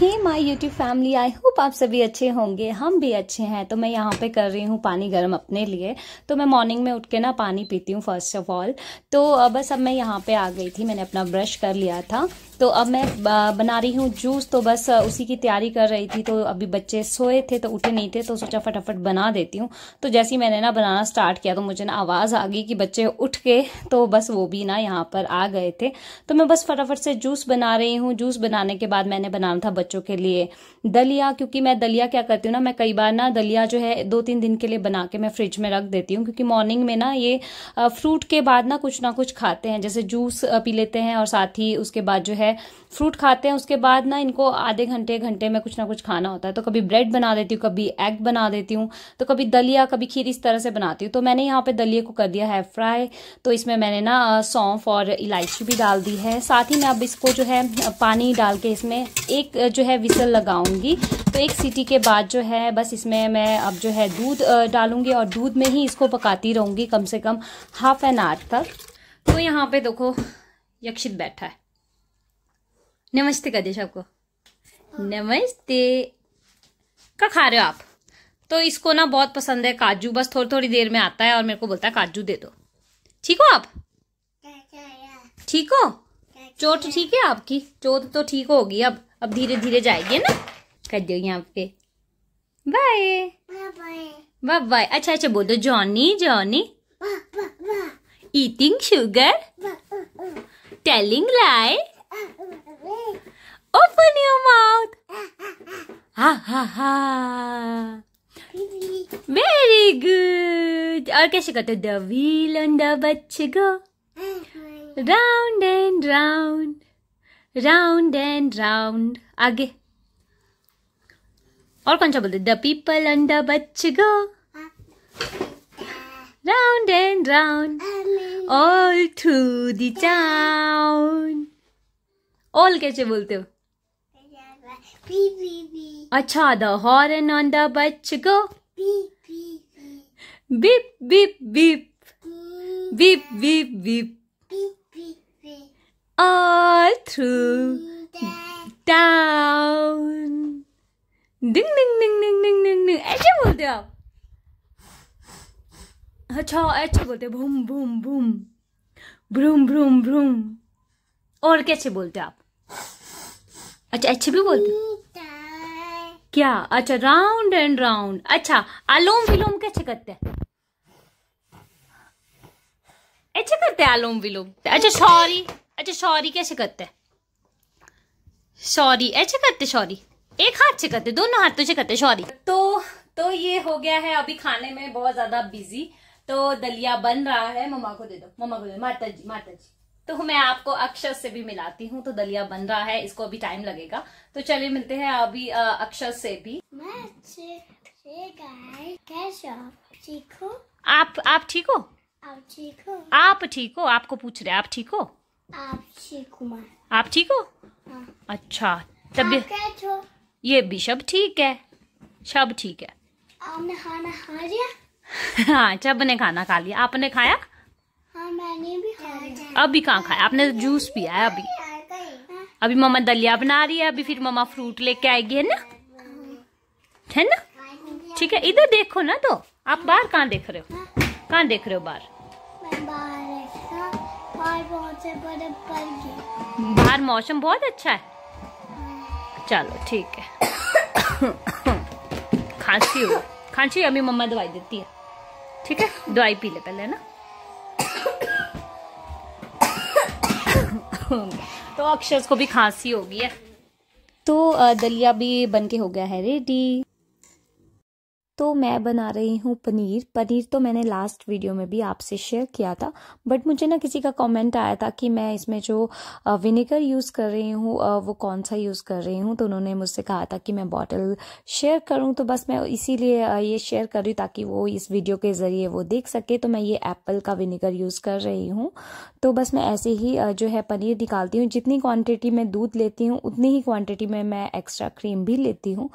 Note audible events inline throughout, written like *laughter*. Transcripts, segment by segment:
Hey my YouTube family I hope आप सभी अच्छे होंगे हम भी अच्छे हैं तो मैं यहाँ पे कर रही हूँ पानी गर्म अपने लिए तो मैं मॉर्निंग में उठ के ना पानी पीती हूँ फर्स्ट ऑफ ऑल तो बस अब मैं यहाँ पे आ गई थी मैंने अपना ब्रश कर लिया था तो अब मैं बना रही हूँ जूस तो बस उसी की तैयारी कर रही थी तो अभी बच्चे सोए थे तो उठे नहीं थे तो सोचा फटाफट बना देती हूँ तो जैसे ही मैंने ना बनाना स्टार्ट किया तो मुझे ना आवाज़ आ गई कि बच्चे उठ के तो बस वो भी ना यहाँ पर आ गए थे तो मैं बस फटाफट से जूस बना रही हूँ जूस बनाने के बाद मैंने बनाना था बच्चों के लिए दलिया क्योंकि मैं दलिया क्या करती हूँ ना मैं कई बार ना दलिया जो है दो तीन दिन के लिए बना के मैं फ्रिज में रख देती हूँ क्योंकि मॉर्निंग में ना ये फ्रूट के बाद ना कुछ ना कुछ खाते हैं जैसे जूस पी लेते हैं और साथ ही उसके बाद जो है है फ्रूट खाते हैं उसके बाद ना इनको आधे घंटे घंटे में कुछ ना कुछ खाना होता है तो कभी ब्रेड बना देती हूँ कभी एग बना देती हूँ तो कभी दलिया कभी खीर इस तरह से बनाती हूँ तो मैंने यहाँ पे दलिया को कर दिया है फ्राई तो इसमें मैंने ना सौंफ और इलायची भी डाल दी है साथ ही मैं अब इसको जो है पानी डाल के इसमें एक जो है विसल लगाऊंगी तो एक सीटी के बाद जो है बस इसमें मैं अब जो है दूध डालूंगी और दूध में ही इसको पकाती रहूंगी कम से कम हाफ एन आवर तक तो यहाँ पे देखो यक्षित बैठा है नमस्ते कर दे आपको नमस्ते का खा रहे हो आप तो इसको ना बहुत पसंद है काजू बस थोड़ी थोड़ी देर में आता है और मेरे को बोलता है काजू दे दो ठीक हो आप ठीक हो चोट ठीक है आपकी चोट तो ठीक होगी अब अब धीरे धीरे जाएगी ना कर दो यहाँ पे बाय बाय बाय अच्छा अच्छा बोल दो Johnny Johnny eating sugar telling lie Open your mouth. Ha ha ha. Very good. और कैसे करते हो The wheel on the bus go round and round, round and round. आगे और कौन सा बोलते the people and the bus go round and round all through the town all कैसे बोलते हो Bee, bee, bee. अच्छा the horn on the bus go. Beep, beep, beep. Beep, beep, beep. Beep, beep, beep. Beep, beep, beep. All through town. Ding, ding, ding, ding, ding, ding, ding. ऐसे बोलते हो आप अच्छा ऐसे बोलते हो भूम भूम भूम भ्रूम भ्रूम भ्रूम और कैसे बोलते हो आप अच्छा अच्छे भी बोलते क्या अच्छा राउंड एंड राउंड अच्छा आलोम विलोम कैसे करते हैं अच्छे करते हैं आलोम विलोम अच्छा सॉरी अच्छा सॉरी कैसे करते हैं सॉरी ऐसे करते सॉरी एक हाथ से करते दोनों हाथों से करते सॉरी तो तो ये हो गया है अभी खाने में बहुत ज्यादा बिजी तो दलिया बन रहा है मम्मा को दे दो मम्मा को दे दो माता जी माता जी तो मैं आपको अक्षर से भी मिलाती हूँ तो दलिया बन रहा है इसको अभी टाइम लगेगा तो चलिए मिलते हैं अभी अक्षर से भी मैं अच्छे आप ठीक हो आप आप ठीक हो आप ठीक हो आप ठीक हो आपको पूछ रहे आप ठीक हो आप ठीक हो आप ठीक हो हाँ। अच्छा तब ये भी सब ठीक है सब ठीक है आपने खाना खा लिया *laughs* हाँ सब ने खाना खा लिया आपने खाया हाँ, अभी कहाँ खाया आपने तो जूस पिया है अभी अभी हाँ। मम्मा दलिया बना रही है अभी फिर मम्मा फ्रूट लेके आएगी है ना है ना ठीक है इधर देखो ना तो आप बाहर कहाँ देख रहे हो हाँ। कहाँ देख रहे हो बाहर बाहर मौसम बहुत अच्छा है चलो ठीक है खांसी हो खांसी अभी मम्मा दवाई देती है ठीक है दवाई पी ले पहले ना होंगे *laughs* तो अक्षर को भी खांसी होगी है तो दलिया भी बन के हो गया है रेडी तो मैं बना रही हूँ पनीर पनीर तो मैंने लास्ट वीडियो में भी आपसे शेयर किया था बट मुझे ना किसी का कमेंट आया था कि मैं इसमें जो विनेगर यूज़ कर रही हूँ वो कौन सा यूज़ कर रही हूँ तो उन्होंने मुझसे कहा था कि मैं बॉटल शेयर करूँ तो बस मैं इसीलिए ये शेयर कर रही हूँ ताकि वो इस वीडियो के ज़रिए वो देख सके तो मैं ये एप्पल का विनेगर यूज़ कर रही हूँ तो बस मैं ऐसे ही जो है पनीर निकालती हूँ जितनी क्वान्टिटी मैं दूध लेती हूँ उतनी ही क्वान्टिटी में मैं एक्स्ट्रा क्रीम भी लेती हूँ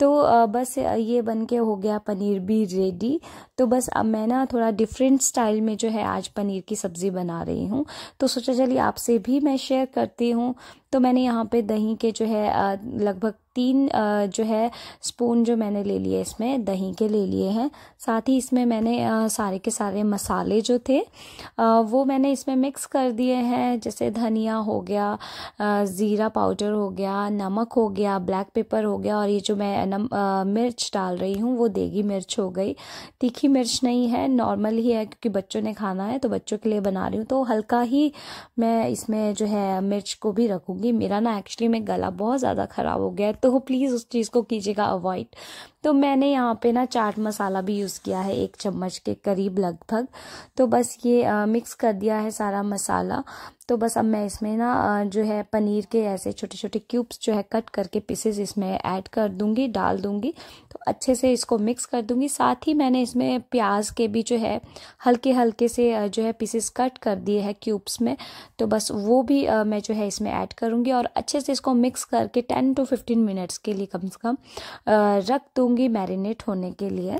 तो बस ये बन के हो गया पनीर भी रेडी तो बस अब मैं ना थोड़ा डिफरेंट स्टाइल में जो है आज पनीर की सब्ज़ी बना रही हूँ तो सोचा चलिए आपसे भी मैं शेयर करती हूँ तो मैंने यहाँ पे दही के जो है लगभग तीन जो है स्पून जो मैंने ले लिए इसमें दही के ले लिए हैं साथ ही इसमें मैंने सारे के सारे मसाले जो थे वो मैंने इसमें मिक्स कर दिए हैं जैसे धनिया हो गया ज़ीरा पाउडर हो गया नमक हो गया ब्लैक पेपर हो गया और ये जो मैं नम, आ, मिर्च डाल रही हूँ वो देगी मिर्च हो गई तीखी मिर्च नहीं है नॉर्मल ही है क्योंकि बच्चों ने खाना है तो बच्चों के लिए बना रही हूँ तो हल्का ही मैं इसमें जो है मिर्च को भी रखूँगी मेरा ना एक्चुअली में गला बहुत ज़्यादा ख़राब हो गया है तो तो प्लीज़ उस चीज़ को कीजिएगा अवॉइड तो मैंने यहाँ पे ना चाट मसाला भी यूज़ किया है एक चम्मच के करीब लगभग तो बस ये आ, मिक्स कर दिया है सारा मसाला तो बस अब मैं इसमें ना जो है पनीर के ऐसे छोटे छोटे क्यूब्स जो है कट करके पीसेस इसमें ऐड कर दूंगी डाल दूंगी तो अच्छे से इसको मिक्स कर दूंगी साथ ही मैंने इसमें प्याज के भी जो है हल्के हल्के से जो है पीसेस कट कर दिए हैं क्यूब्स में तो बस वो भी मैं जो है इसमें ऐड करूँगी और अच्छे से इसको मिक्स करके टेन टू फिफ्टीन मिनट्स के लिए कम से कम रख दूँगी दूंगी मैरिनेट होने के लिए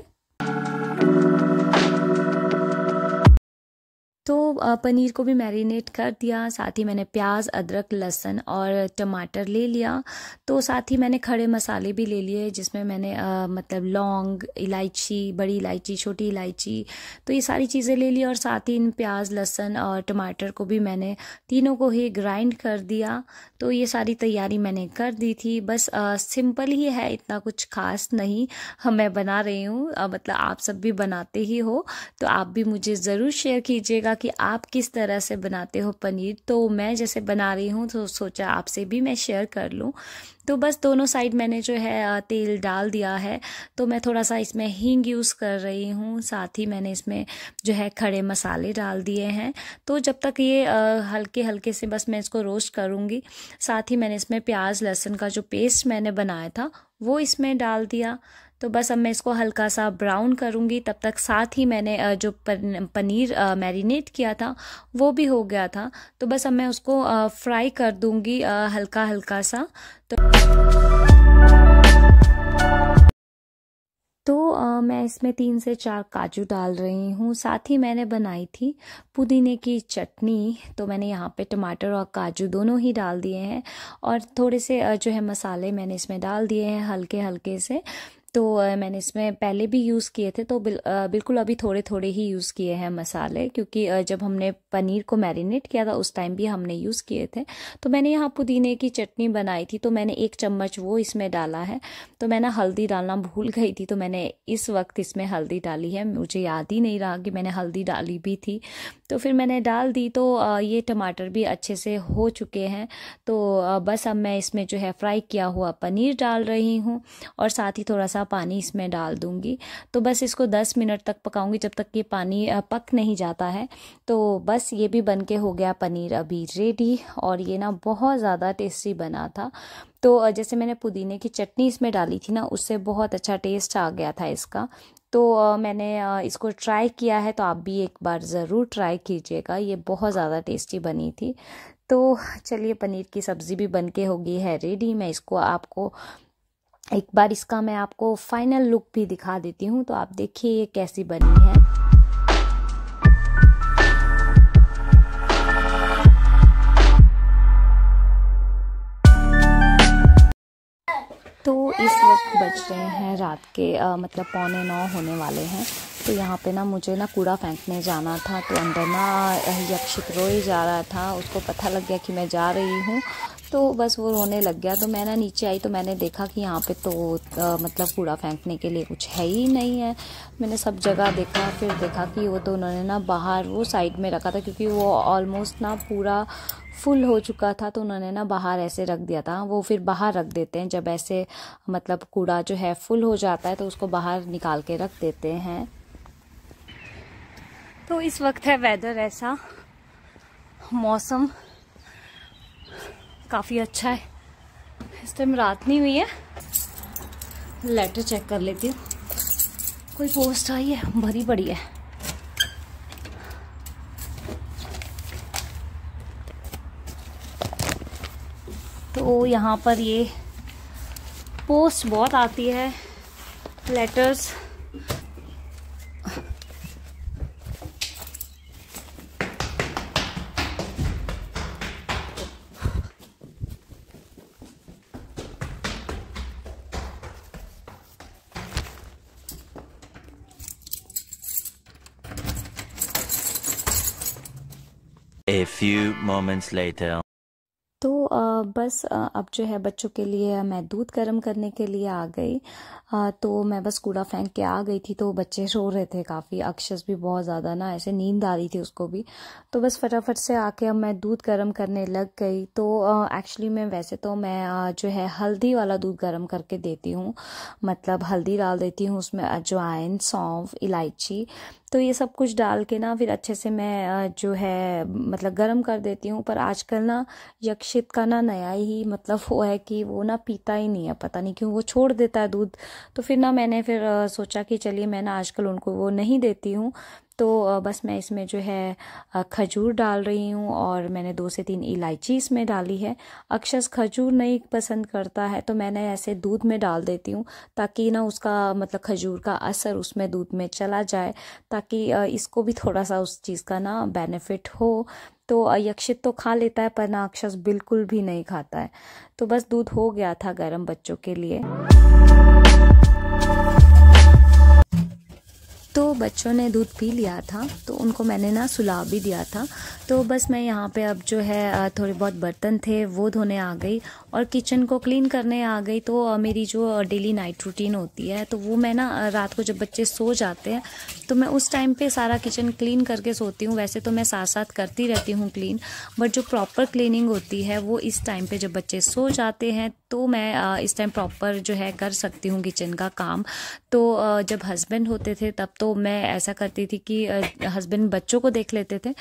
तो पनीर को भी मैरिनेट कर दिया साथ ही मैंने प्याज अदरक लहसुन और टमाटर ले लिया तो साथ ही मैंने खड़े मसाले भी ले लिए जिसमें मैंने आ, मतलब लौंग इलायची बड़ी इलायची छोटी इलायची तो ये सारी चीज़ें ले ली और साथ ही इन प्याज लहसुन और टमाटर को भी मैंने तीनों को ही ग्राइंड कर दिया तो ये सारी तैयारी मैंने कर दी थी बस आ, सिंपल ही है इतना कुछ खास नहीं हम मैं बना रही हूँ मतलब आप सब भी बनाते ही हो तो आप भी मुझे ज़रूर शेयर कीजिएगा कि आप किस तरह से बनाते हो पनीर तो मैं जैसे बना रही हूँ तो सोचा आपसे भी मैं शेयर कर लूँ तो बस दोनों साइड मैंने जो है तेल डाल दिया है तो मैं थोड़ा सा इसमें हींग यूज़ कर रही हूँ साथ ही मैंने इसमें जो है खड़े मसाले डाल दिए हैं तो जब तक ये हल्के हल्के से बस मैं इसको रोस्ट करूँगी साथ ही मैंने इसमें प्याज लहसुन का जो पेस्ट मैंने बनाया था वो इसमें डाल दिया तो बस अब मैं इसको हल्का सा ब्राउन करूँगी तब तक साथ ही मैंने जो पनीर मैरिनेट किया था वो भी हो गया था तो बस अब मैं उसको फ्राई कर दूँगी हल्का हल्का सा तो तो आ, मैं इसमें तीन से चार काजू डाल रही हूँ साथ ही मैंने बनाई थी पुदीने की चटनी तो मैंने यहाँ पे टमाटर और काजू दोनों ही डाल दिए हैं और थोड़े से जो है मसाले मैंने इसमें डाल दिए हैं हल्के हल्के से तो मैंने इसमें पहले भी यूज़ किए थे तो बिल, बिल्कुल अभी थोड़े थोड़े ही यूज़ किए हैं मसाले क्योंकि जब हमने पनीर को मैरिनेट किया था उस टाइम भी हमने यूज़ किए थे तो मैंने यहाँ पुदीने की चटनी बनाई थी तो मैंने एक चम्मच वो इसमें डाला है तो मैंने हल्दी डालना भूल गई थी तो मैंने इस वक्त इसमें हल्दी डाली है मुझे याद ही नहीं रहा कि मैंने हल्दी डाली भी थी तो फिर मैंने डाल दी तो ये टमाटर भी अच्छे से हो चुके हैं तो बस अब मैं इसमें जो है फ्राई किया हुआ पनीर डाल रही हूँ और साथ ही थोड़ा सा सा पानी इसमें डाल दूँगी तो बस इसको दस मिनट तक पकाऊंगी जब तक ये पानी पक नहीं जाता है तो बस ये भी बन के हो गया पनीर अभी रेडी और ये ना बहुत ज़्यादा टेस्टी बना था तो जैसे मैंने पुदीने की चटनी इसमें डाली थी ना उससे बहुत अच्छा टेस्ट आ गया था इसका तो मैंने इसको ट्राई किया है तो आप भी एक बार ज़रूर ट्राई कीजिएगा ये बहुत ज़्यादा टेस्टी बनी थी तो चलिए पनीर की सब्ज़ी भी बन के होगी है रेडी मैं इसको आपको एक बार इसका मैं आपको फाइनल लुक भी दिखा देती हूँ तो आप देखिए ये कैसी बनी है तो इस वक्त बज रहे हैं रात के आ, मतलब पौने नौ होने वाले हैं तो यहाँ पे ना मुझे ना कूड़ा फेंकने जाना था तो अंदर ना यक्षित ही जा रहा था उसको पता लग गया कि मैं जा रही हूँ तो बस वो रोने लग गया तो मैं ना नीचे आई तो मैंने देखा कि यहाँ पे तो आ, मतलब कूड़ा फेंकने के लिए कुछ है ही नहीं है मैंने सब जगह देखा फिर देखा कि वो तो उन्होंने ना बाहर वो साइड में रखा था क्योंकि वो ऑलमोस्ट ना पूरा फुल हो चुका था तो उन्होंने ना बाहर ऐसे रख दिया था वो फिर बाहर रख देते हैं जब ऐसे मतलब कूड़ा जो है फुल हो जाता है तो उसको बाहर निकाल के रख देते हैं तो इस वक्त है वेदर ऐसा मौसम काफ़ी अच्छा है इस टाइम रात नहीं हुई है लेटर चेक कर लेती हूँ कोई पोस्ट आई है भरी पड़ी है तो यहाँ पर ये पोस्ट बहुत आती है लेटर्स few moments later. तो बस अब जो है बच्चों के लिए मैं दूध गर्म करने के लिए आ गई तो मैं बस कूड़ा फेंक के आ गई थी तो बच्चे रो रहे थे काफ़ी अक्षस भी बहुत ज़्यादा ना ऐसे नींद आ रही थी उसको भी तो बस फटाफट से आके अब मैं दूध गर्म करने लग गई तो एक्चुअली मैं वैसे तो मैं जो है हल्दी वाला दूध गर्म करके देती हूँ मतलब हल्दी डाल देती हूँ उसमें अजवाइन सौंफ इलायची तो ये सब कुछ डाल के ना फिर अच्छे से मैं जो है मतलब गर्म कर देती हूँ पर आजकल ना यक्षित का ना नया ही मतलब वो है कि वो ना पीता ही नहीं है पता नहीं क्यों वो छोड़ देता है दूध तो फिर ना मैंने फिर सोचा कि चलिए मैं ना आजकल उनको वो नहीं देती हूँ तो बस मैं इसमें जो है खजूर डाल रही हूँ और मैंने दो से तीन इलायची इसमें डाली है अक्षस खजूर नहीं पसंद करता है तो मैंने ऐसे दूध में डाल देती हूँ ताकि ना उसका मतलब खजूर का असर उसमें दूध में चला जाए ताकि इसको भी थोड़ा सा उस चीज़ का ना बेनिफिट हो तो यक्षित तो खा लेता है पर ना अक्षस बिल्कुल भी नहीं खाता है तो बस दूध हो गया था गर्म बच्चों के लिए तो बच्चों ने दूध पी लिया था तो उनको मैंने ना सुला भी दिया था तो बस मैं यहाँ पे अब जो है थोड़े बहुत बर्तन थे वो धोने आ गई और किचन को क्लीन करने आ गई तो मेरी जो डेली नाइट रूटीन होती है तो वो मैं ना रात को जब बच्चे सो जाते हैं तो मैं उस टाइम पे सारा किचन क्लीन करके सोती हूँ वैसे तो मैं साथ साथ करती रहती हूँ क्लीन बट जो प्रॉपर क्लीनिंग होती है वो इस टाइम पर जब बच्चे सो जाते हैं तो मैं इस टाइम प्रॉपर जो है कर सकती हूँ किचन का काम तो जब हस्बैंड होते थे तब तो मैं ऐसा करती थी कि हस्बैंड बच्चों को देख लेते थे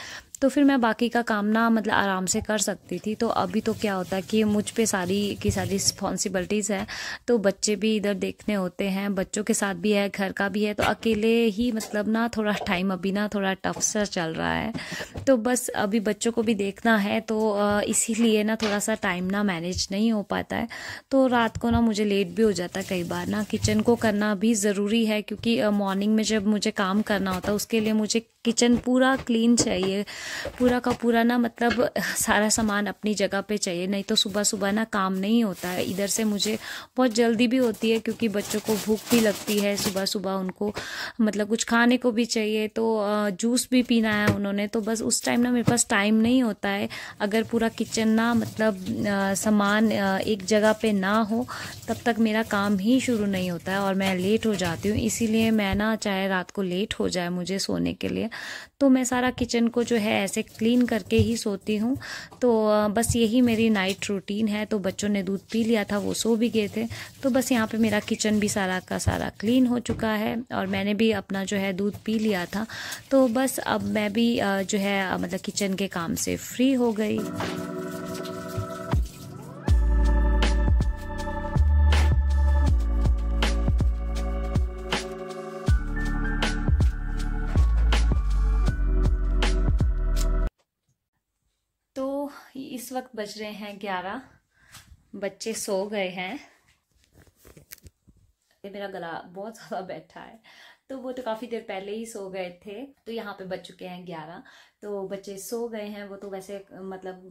तो फिर मैं बाकी का काम ना मतलब आराम से कर सकती थी तो अभी तो क्या होता है कि मुझ पे सारी की सारी रिस्पॉन्सिबिलिटीज़ है तो बच्चे भी इधर देखने होते हैं बच्चों के साथ भी है घर का भी है तो अकेले ही मतलब ना थोड़ा टाइम अभी ना थोड़ा टफ सा चल रहा है तो बस अभी बच्चों को भी देखना है तो इसीलिए ना थोड़ा सा टाइम ना मैनेज नहीं हो पाता है तो रात को ना मुझे लेट भी हो जाता है कई बार ना किचन को करना भी ज़रूरी है क्योंकि मॉर्निंग में जब मुझे काम करना होता है उसके लिए मुझे किचन पूरा क्लीन चाहिए पूरा का पूरा ना मतलब सारा सामान अपनी जगह पे चाहिए नहीं तो सुबह सुबह ना काम नहीं होता है इधर से मुझे बहुत जल्दी भी होती है क्योंकि बच्चों को भूख भी लगती है सुबह सुबह उनको मतलब कुछ खाने को भी चाहिए तो जूस भी पीना है उन्होंने तो बस उस टाइम ना मेरे पास टाइम नहीं होता है अगर पूरा किचन ना मतलब सामान एक जगह पर ना हो तब तक मेरा काम ही शुरू नहीं होता है और मैं लेट हो जाती हूँ इसीलिए मैं ना चाहे रात को लेट हो जाए मुझे सोने के लिए है तो मैं सारा किचन को जो है ऐसे क्लीन करके ही सोती हूँ तो बस यही मेरी नाइट रूटीन है तो बच्चों ने दूध पी लिया था वो सो भी गए थे तो बस यहाँ पे मेरा किचन भी सारा का सारा क्लीन हो चुका है और मैंने भी अपना जो है दूध पी लिया था तो बस अब मैं भी जो है मतलब किचन के काम से फ्री हो गई वक्त बज रहे हैं ग्यारह बच्चे सो गए हैं मेरा गला बहुत ज़्यादा बैठा है तो वो तो काफ़ी देर पहले ही सो गए थे तो यहाँ पे बज चुके हैं ग्यारह तो बच्चे सो गए हैं वो तो वैसे मतलब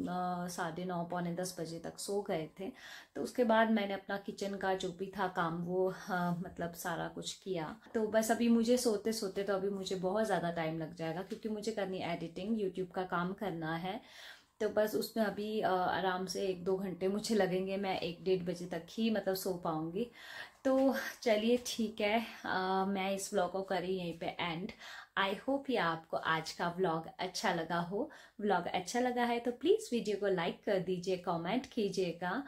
साढ़े नौ पौने दस बजे तक सो गए थे तो उसके बाद मैंने अपना किचन का जो भी था काम वो हाँ, मतलब सारा कुछ किया तो बस अभी मुझे सोते सोते तो अभी मुझे बहुत ज़्यादा टाइम लग जाएगा क्योंकि मुझे करनी एडिटिंग यूट्यूब का काम करना है तो बस उसमें अभी आराम से एक दो घंटे मुझे लगेंगे मैं एक डेढ़ बजे तक ही मतलब सो पाऊँगी तो चलिए ठीक है आ, मैं इस व्लॉग को करी यहीं पे एंड आई होप ये आपको आज का व्लॉग अच्छा लगा हो व्लॉग अच्छा लगा है तो प्लीज़ वीडियो को लाइक कर दीजिए कमेंट कीजिएगा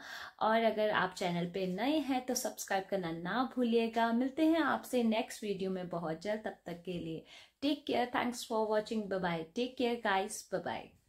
और अगर आप चैनल पे नए हैं तो सब्सक्राइब करना ना भूलिएगा मिलते हैं आपसे नेक्स्ट वीडियो में बहुत जल्द तब तक के लिए take care thanks for watching bye take care guys bye